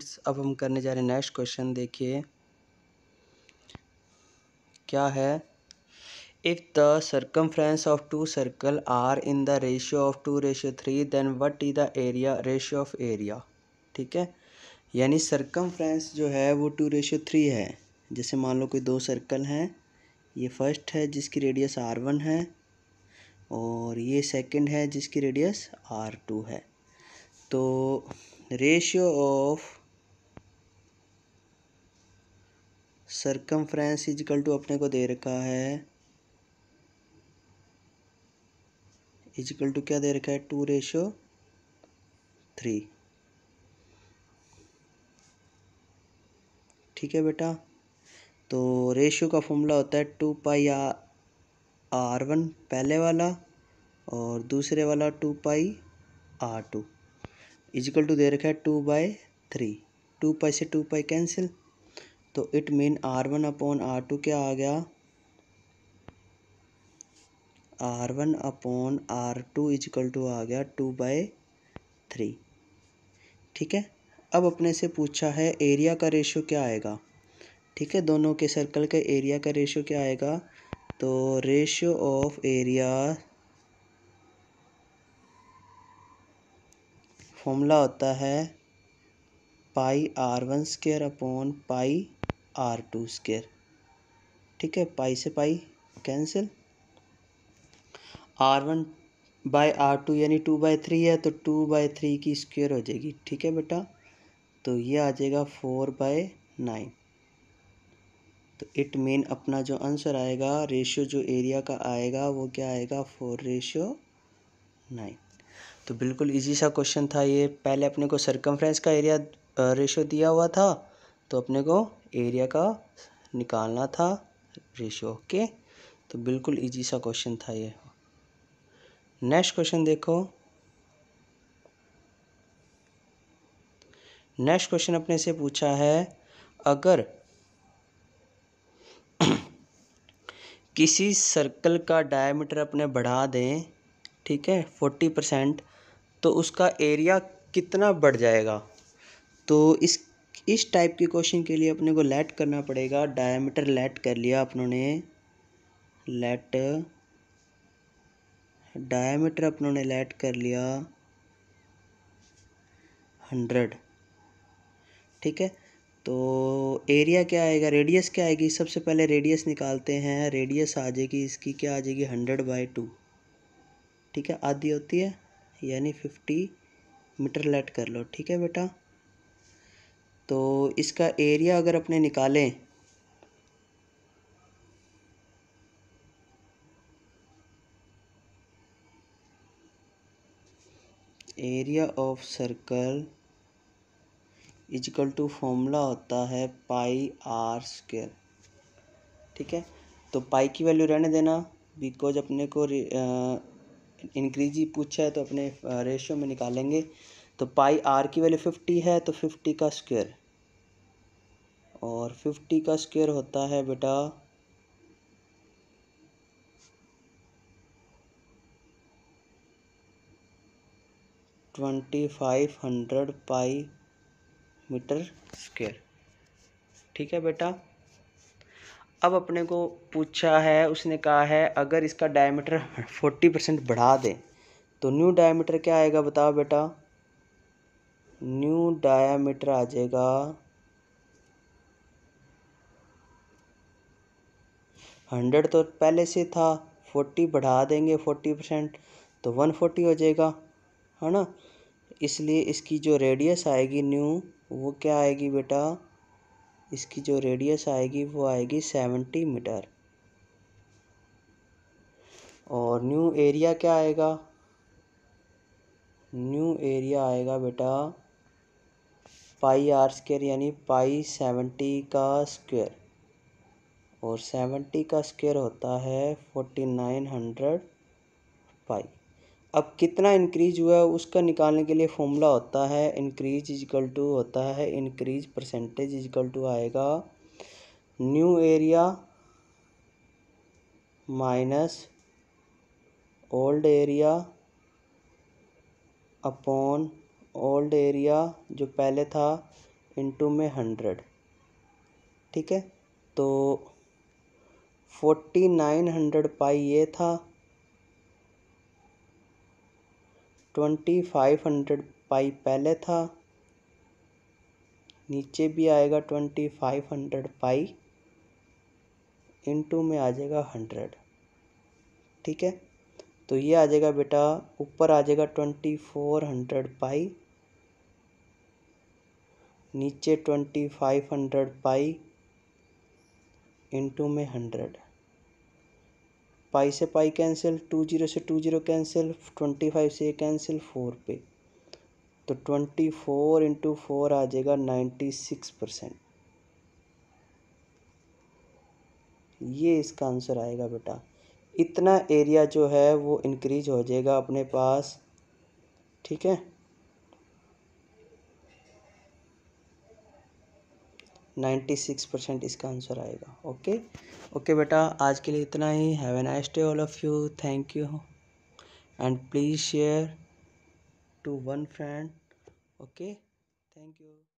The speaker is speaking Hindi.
स्टूडेंट्स अब हम करने जा रहे हैं नेक्स्ट क्वेश्चन देखिए क्या है if the circumference of two circle are in the ratio of two ratio three then what is the area ratio of area ठीक है यानी सर्कमफ्रेंस जो है वो टू रेशियो थ्री है जैसे मान लो कोई दो सर्कल हैं ये फर्स्ट है जिसकी रेडियस आर वन है और ये सेकंड है जिसकी रेडियस आर टू है तो ratio of circumference is equal to अपने को दे रखा है इजकल टू क्या दे रखा है टू रेशो थ्री ठीक है बेटा तो रेशियो का फॉर्मूला होता है two pi R R one पहले वाला और दूसरे वाला two pi R two is equal to दे रखा है two by three two pi से टू पाई कैंसिल तो it mean R one upon R two क्या आ गया R one upon R two equal to आ गया टू बाय थ्री ठीक है अब अपने से पूछा है एरिया का रेशो क्या आएगा ठीक है दोनों के सर्कल के एरिया का रेशो क्या आएगा तो रेशियो ऑफ एरिया फॉर्मूला होता है pi R one square upon pi R two square ठीक है पाई से pi cancel R one by R two यानी टू बाई थ्री है तो टू बाई थ्री की स्क्वेयर हो जाएगी ठीक है बेटा तो ये आ जाएगा फोर बाय नाइन तो इट मीन अपना जो आंसर आएगा रेशियो जो एरिया का आएगा वो क्या आएगा फोर रेशियो नाइन तो बिल्कुल इजी सा क्वेश्चन था ये पहले अपने को सरकमफ्रेंस का एरिया रेशियो दिया हुआ था तो अपने को एरिया का निकालना था रेशियो ओके तो बिल्कुल इजी सा क्वेश्चन था ये नेक्स्ट क्वेश्चन देखो नेक्स्ट क्वेश्चन अपने से पूछा है अगर किसी सर्कल का डायमीटर अपने बढ़ा दें ठीक है फोर्टी परसेंट तो उसका एरिया कितना बढ़ जाएगा तो इस इस टाइप के क्वेश्चन के लिए अपने को लेट करना पड़ेगा डायमीटर लेट कर लिया अपनों ने लेट डायमीटर अपनों ने लेट कर लिया हंड्रेड ठीक है तो एरिया क्या आएगा रेडियस क्या आएगी सबसे पहले रेडियस निकालते हैं रेडियस आ जाएगी इसकी क्या आ जाएगी हंड्रेड बाई टू ठीक है आधी होती है यानी फिफ्टी मीटर लेट कर लो ठीक है बेटा तो इसका एरिया अगर अपने निकालें area of circle is equal to formula होता है पाई आर स्क्वेयर ठीक है तो पाई की वैल्यू रहने देना बिकॉज अपने को इंक्रीज ही पूछा है तो अपने रेशियो में निकालेंगे तो पाई आर की वैल्यू फिफ्टी है तो फिफ्टी का स्क्वेयर और फिफ्टी का स्क्वेयर होता है बेटा twenty five hundred pi meter square ठीक है बेटा अब अपने को पूछा है उसने कहा है अगर इसका डायमीटर फोर्टी परसेंट बढ़ा दें तो न्यू डायमीटर क्या आएगा बताओ बेटा न्यू डायमीटर आ जाएगा हंड्रेड तो पहले से था फोर्टी बढ़ा देंगे फोर्टी परसेंट तो वन फोर्टी हो जाएगा है ना इसलिए इसकी जो रेडियस आएगी न्यू वो क्या आएगी बेटा इसकी जो रेडियस आएगी वो आएगी सेवेंटी मीटर और न्यू एरिया क्या आएगा न्यू एरिया आएगा बेटा पाई आर स्क्वेयर यानी पाई सेवेंटी का स्क्वेयर और सेवेंटी का स्क्वेयर होता है फोर्टी नाइन हंड्रेड पाई अब कितना इंक्रीज हुआ है उसका निकालने के लिए फॉर्मूला होता है इंक्रीज इजकल टू होता है इंक्रीज परसेंटेज इजकल टू आएगा new area minus old area upon old area जो पहले था इनटू में हंड्रेड ठीक है तो फोर्टी नाइन हंड्रेड पाई ये था ट्वेंटी फाइव हंड्रेड पाई पहले था नीचे भी आएगा twenty five hundred pi into में आ जाएगा हंड्रेड ठीक है तो ये आ जाएगा बेटा ऊपर आ जाएगा ट्वेंटी फोर हंड्रेड पाई नीचे twenty five hundred pi into में हंड्रेड पाई से पाई कैंसिल टू जीरो से two zero cancel twenty five से कैंसिल फोर पे तो ट्वेंटी फोर इंटू फोर आ जाएगा नाइन्टी सिक्स परसेंट ये इसका आंसर आएगा बेटा इतना एरिया जो है वो इनक्रीज हो जाएगा अपने पास ठीक है नाइन्टी सिक्स परसेंट इसका आंसर आएगा ओके ओके बेटा आज के लिए इतना ही have a nice day all of you thank you and please share to one friend okay thank you